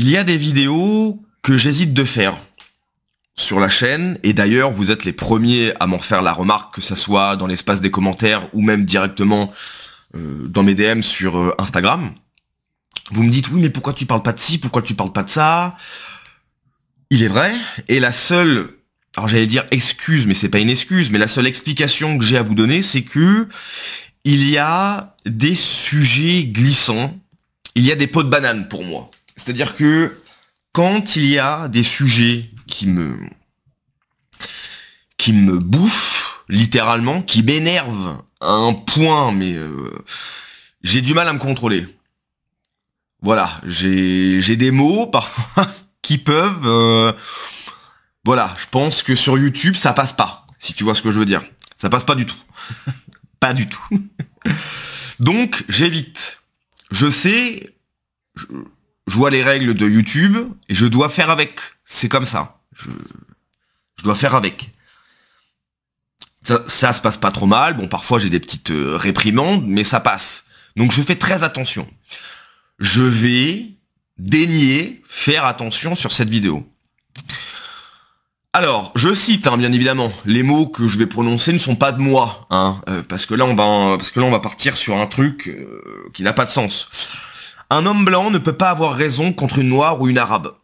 Il y a des vidéos que j'hésite de faire sur la chaîne, et d'ailleurs vous êtes les premiers à m'en faire la remarque, que ce soit dans l'espace des commentaires ou même directement euh, dans mes DM sur euh, Instagram. Vous me dites oui mais pourquoi tu parles pas de ci, pourquoi tu parles pas de ça Il est vrai, et la seule, alors j'allais dire excuse, mais c'est pas une excuse, mais la seule explication que j'ai à vous donner, c'est que il y a des sujets glissants, il y a des pots de banane pour moi. C'est-à-dire que quand il y a des sujets qui me qui me bouffent littéralement, qui m'énervent à un point, mais euh, j'ai du mal à me contrôler. Voilà, j'ai des mots parfois qui peuvent, euh, voilà, je pense que sur YouTube ça passe pas, si tu vois ce que je veux dire, ça passe pas du tout, pas du tout. Donc j'évite. Je sais, je vois les règles de YouTube et je dois faire avec. C'est comme ça. Je, dois faire avec. Ça, ça se passe pas trop mal. Bon, parfois j'ai des petites euh, réprimandes, mais ça passe. Donc je fais très attention. Je vais daigner faire attention sur cette vidéo. Alors, je cite, hein, bien évidemment, les mots que je vais prononcer ne sont pas de moi, hein, euh, parce que là on va, parce que là on va partir sur un truc euh, qui n'a pas de sens. Un homme blanc ne peut pas avoir raison contre une noire ou une arabe.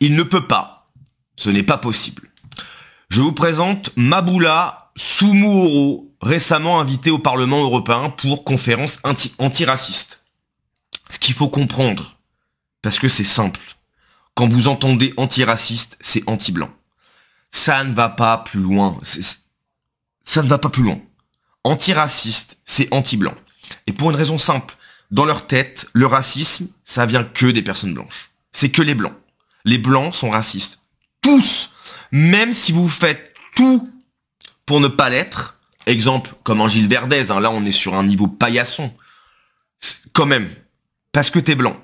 Il ne peut pas. Ce n'est pas possible. Je vous présente Maboula Soumouoro, récemment invité au Parlement européen pour conférence anti antiraciste. Ce qu'il faut comprendre, parce que c'est simple, quand vous entendez antiraciste, c'est anti-blanc. Ça ne va pas plus loin. Ça ne va pas plus loin. Antiraciste, c'est anti-blanc. Et pour une raison simple, dans leur tête, le racisme, ça vient que des personnes blanches. C'est que les blancs. Les blancs sont racistes. Tous. Même si vous faites tout pour ne pas l'être. Exemple, comme en Gilles Verdez, hein, là on est sur un niveau paillasson. Quand même. Parce que t'es blanc.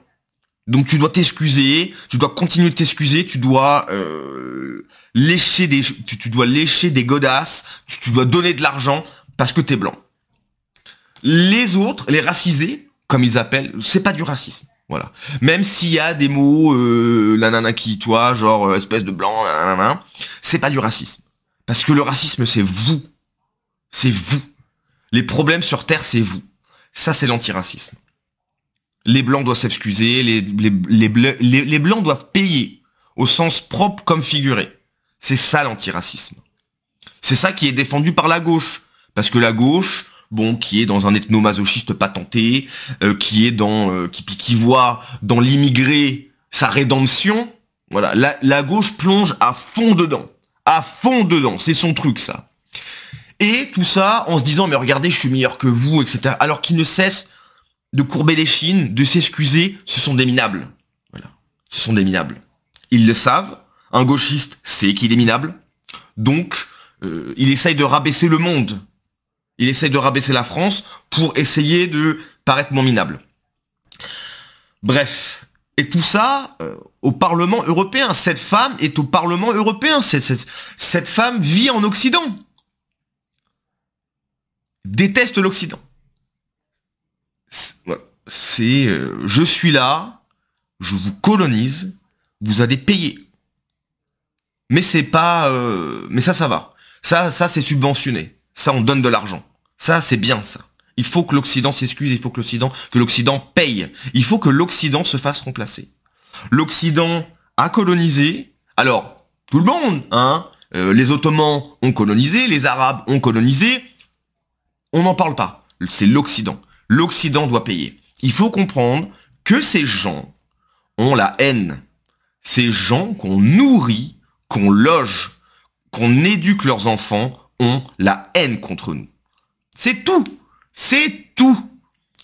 Donc tu dois t'excuser, tu dois continuer de t'excuser, tu dois euh, lécher des tu, dois lécher des godasses, tu, tu dois donner de l'argent parce que t'es blanc. Les autres, les racisés, comme ils appellent, c'est pas du racisme. Voilà. Même s'il y a des mots, euh, la nana qui, toi, genre euh, espèce de blanc, c'est pas du racisme. Parce que le racisme, c'est vous. C'est vous. Les problèmes sur Terre, c'est vous. Ça, c'est l'antiracisme. Les blancs doivent s'excuser, les, les, blancs doivent payer, au sens propre comme figuré. C'est ça l'antiracisme. C'est ça qui est défendu par la gauche. Parce que la gauche, bon, qui est dans un ethnomasochiste patenté, euh, qui est dans, euh, qui, voit dans l'immigré sa rédemption. Voilà, la, gauche plonge à fond dedans, à fond dedans, c'est son truc ça. Et tout ça en se disant mais regardez, je suis meilleur que vous, etc. Alors qu'il ne cesse de courber les chines, de s'excuser, ce sont des minables. Voilà, ce sont des minables. Ils le savent. Un gauchiste sait qu'il est minable. Donc, euh, il essaye de rabaisser le monde il essaye de rabaisser la France pour essayer de paraître moins minable. Bref. Et tout ça euh, au Parlement européen. Cette femme est au Parlement européen. Cette, femme vit en Occident. Déteste l'Occident. C'est euh, je suis là, je vous colonise, vous allez payer. Mais c'est pas... Euh, mais ça, ça va. Ça, ça c'est subventionné ça on donne de l'argent. Ça c'est bien ça. Il faut que l'Occident s'excuse, il faut que l'Occident que l'Occident paye. Il faut que l'Occident se fasse remplacer. L'Occident a colonisé. Alors tout le monde, hein. Euh, les Ottomans ont colonisé, les Arabes ont colonisé. On n'en parle pas. C'est l'Occident. L'Occident doit payer. Il faut comprendre que ces gens ont la haine. Ces gens qu'on nourrit, qu'on loge, qu'on éduque leurs enfants ont la haine contre nous. C'est tout. C'est tout.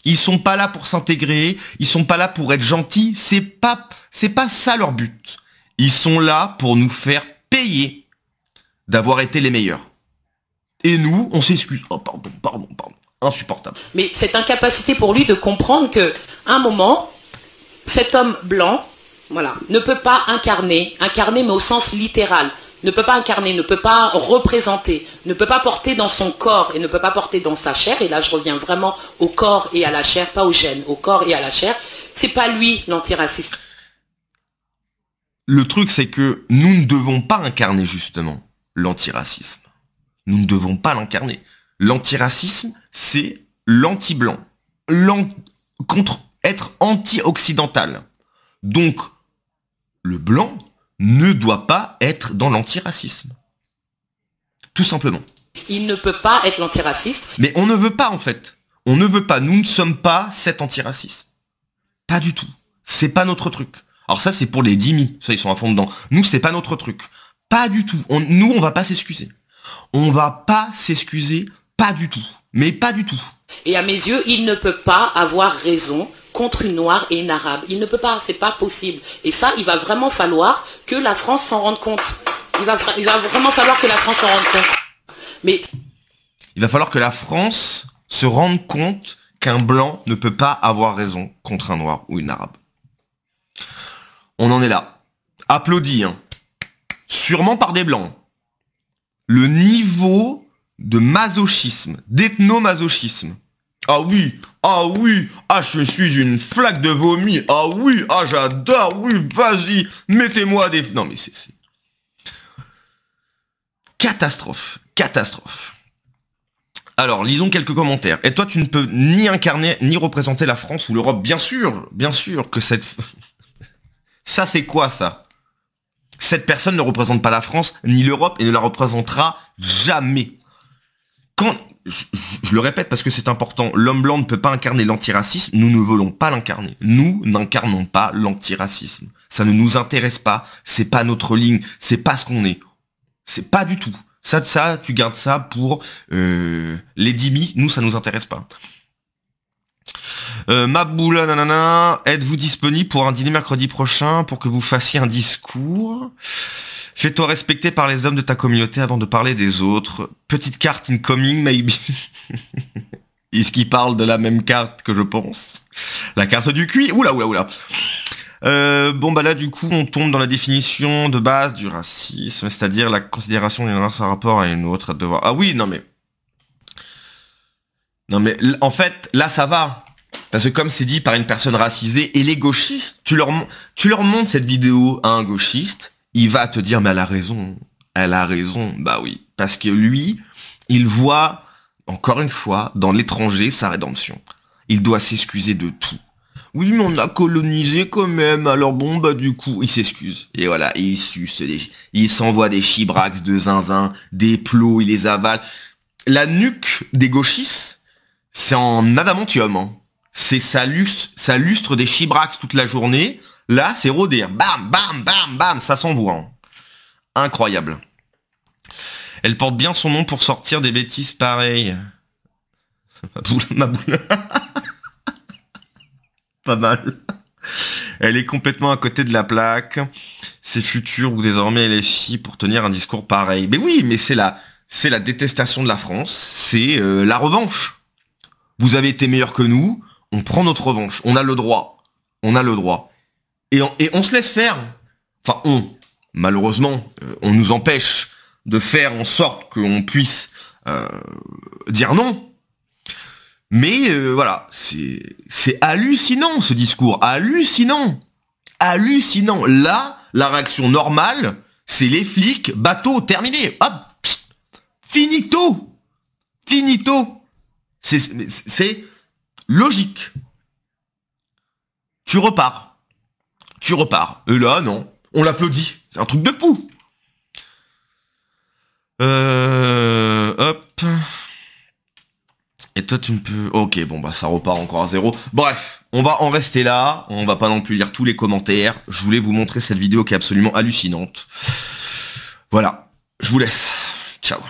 Ils sont pas là pour s'intégrer, ils sont pas là pour être gentils, c'est pas, c'est pas ça leur but. Ils sont là pour nous faire payer d'avoir été les meilleurs. Et nous, on s'excuse. Oh, pardon, pardon, pardon. Insupportable. Mais cette incapacité pour lui de comprendre que, un moment, cet homme blanc, voilà, ne peut pas incarner, incarner mais au sens littéral, ne peut pas incarner, ne peut pas représenter, ne peut pas porter dans son corps et ne peut pas porter dans sa chair, et là je reviens vraiment au corps et à la chair, pas au gène, au corps et à la chair, c'est pas lui l'antiraciste. Le truc c'est que nous ne devons pas incarner justement l'antiracisme. Nous ne devons pas l'incarner. L'antiracisme, c'est l'anti-blanc, contre être anti-occidental. Donc, le blanc ne doit pas être dans l'antiracisme. Tout simplement. Il ne peut pas être l'antiraciste. Mais on ne veut pas en fait. On ne veut pas. Nous ne sommes pas cet antiracisme. Pas du tout. C'est pas notre truc. Alors ça c'est pour les dimi, ça ils sont à fond dedans. Nous c'est pas notre truc. Pas du tout. nous on va pas s'excuser. On va pas s'excuser, pas du tout. Mais pas du tout. Et à mes yeux, il ne peut pas avoir raison contre une noire et une arabe. Il ne peut pas, c'est pas possible. Et ça, il va vraiment falloir que la France s'en rende compte. Il va, vraiment falloir que la France s'en rende compte. Mais il va falloir que la France se rende compte qu'un blanc ne peut pas avoir raison contre un noir ou une arabe. On en est là. Applaudis. Hein. Sûrement par des blancs. Le niveau de masochisme, d'ethnomasochisme ah oui, ah oui, ah je suis une flaque de vomi, ah oui, ah j'adore, ah oui, vas-y, mettez-moi des... Non mais c'est... Catastrophe, catastrophe. Alors, lisons quelques commentaires. Et toi, tu ne peux ni incarner, ni représenter la France ou l'Europe. Bien sûr, bien sûr que cette... ça, c'est quoi ça Cette personne ne représente pas la France, ni l'Europe, et ne la représentera jamais. Quand, je, le répète parce que c'est important, l'homme blanc ne peut pas incarner l'antiracisme, nous ne voulons pas l'incarner. Nous n'incarnons pas l'antiracisme. Ça ne nous intéresse pas, c'est pas notre ligne, c'est pas ce qu'on est. C'est pas du tout. Ça, de ça, tu gardes ça pour euh, les les dimi, nous ça nous intéresse pas. Euh, Maboula, nanana, êtes-vous disponible pour un dîner mercredi prochain pour que vous fassiez un discours Fais-toi respecter par les hommes de ta communauté avant de parler des autres. Petite carte incoming, maybe. Est-ce qu'il parle de la même carte que je pense La carte du QI Oula, oula, oula. Euh, bon bah là du coup on tombe dans la définition de base du racisme, c'est-à-dire la considération d'une race en rapport à une autre à devoir. Ah oui non mais non mais en fait là ça va parce que comme c'est dit par une personne racisée et les gauchistes tu leur tu leur montres cette vidéo à un gauchiste il va te dire, mais elle a raison, elle a raison, bah oui. Parce que lui, il voit, encore une fois, dans l'étranger, sa rédemption. Il doit s'excuser de tout. Oui, mais on a colonisé quand même, alors bon, bah du coup, il s'excuse. Et voilà, il il s'envoie des chibrax de zinzin, des plots, il les avale. La nuque des gauchistes, c'est en adamantium. Hein. C'est ça, ça lustre des chibrax toute la journée. Là, c'est rôder. Bam, bam, bam, bam, ça s'envoie. Hein. Incroyable. Elle porte bien son nom pour sortir des bêtises pareilles. Ma ma boule. Pas mal. Elle est complètement à côté de la plaque. C'est futur ou désormais elle est fille pour tenir un discours pareil. Mais oui, mais c'est la, c'est la détestation de la France. C'est euh, la revanche. Vous avez été meilleur que nous. On prend notre revanche. On a le droit. On a le droit. Et on, se laisse faire. Enfin, on, malheureusement, euh, on nous empêche de faire en sorte qu'on puisse euh, dire non. Mais euh, voilà, c'est hallucinant ce discours, hallucinant, hallucinant. Là, la réaction normale, c'est les flics, bateau, terminé, hop, finito, finito. C'est logique. Tu repars tu repars. Et là, non, on l'applaudit. C'est un truc de fou. Euh, hop. Et toi, tu ne peux... Ok, bon, bah ça repart encore à zéro. Bref, on va en rester là. On va pas non plus lire tous les commentaires. Je voulais vous montrer cette vidéo qui est absolument hallucinante. Voilà, je vous laisse. Ciao.